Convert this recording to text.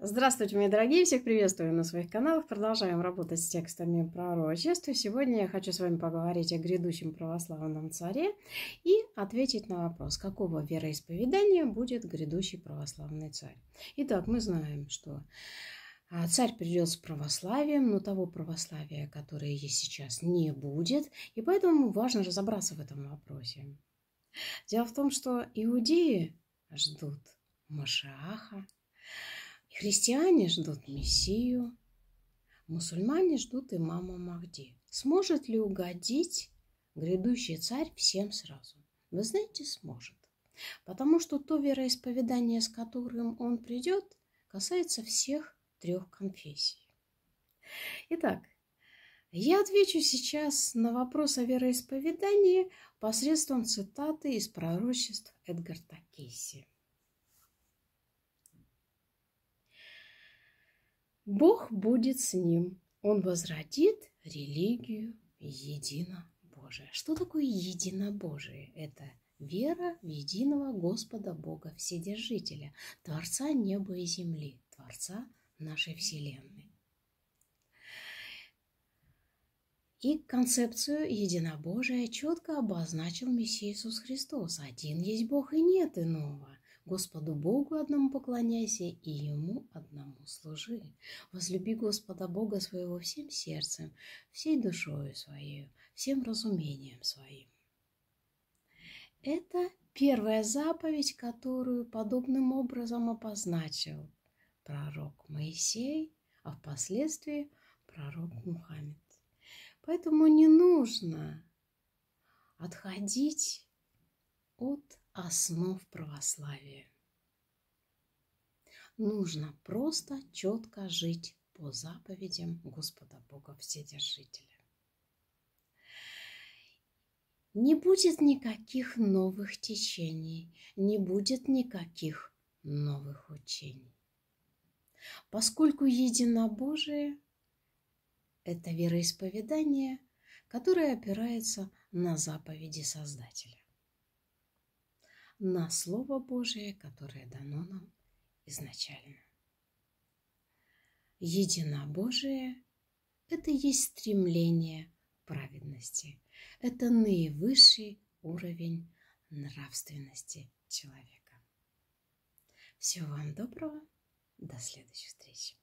Здравствуйте, мои дорогие! Всех приветствую на своих каналах. Продолжаем работать с текстами пророчеств. И сегодня я хочу с вами поговорить о грядущем православном царе и ответить на вопрос, какого вероисповедания будет грядущий православный царь. Итак, мы знаем, что а, Царь придет с православием, но того православия, которое есть сейчас, не будет. И поэтому важно разобраться в этом вопросе. Дело в том, что иудеи ждут Машаха. Христиане ждут Мессию, мусульмане ждут имама Махди. Сможет ли угодить грядущий царь всем сразу? Вы знаете, сможет. Потому что то вероисповедание, с которым он придет, касается всех трех конфессий. Итак, я отвечу сейчас на вопрос о вероисповедании посредством цитаты из пророчеств Эдгарта Кейси. Бог будет с ним. Он возродит религию единобожие. Что такое единобожие? Это вера в единого Господа Бога Вседержителя, Творца неба и земли, Творца нашей Вселенной. И концепцию единобожия четко обозначил Мессия Иисус Христос. Один есть Бог и нет иного. Господу Богу одному поклоняйся и Ему одному служи. Возлюби Господа Бога своего всем сердцем, всей душою своей, всем разумением своим. Это первая заповедь, которую подобным образом обозначил пророк Моисей, а впоследствии пророк Мухаммед. Поэтому не нужно отходить от основ православия. Нужно просто четко жить по заповедям Господа Бога Вседержителя. Не будет никаких новых течений, не будет никаких новых учений. Поскольку единобожие – это вероисповедание, которое опирается на заповеди Создателя на Слово Божие, которое дано нам изначально. Единобожие – это есть стремление праведности, это наивысший уровень нравственности человека. Всего вам доброго, до следующих встреч.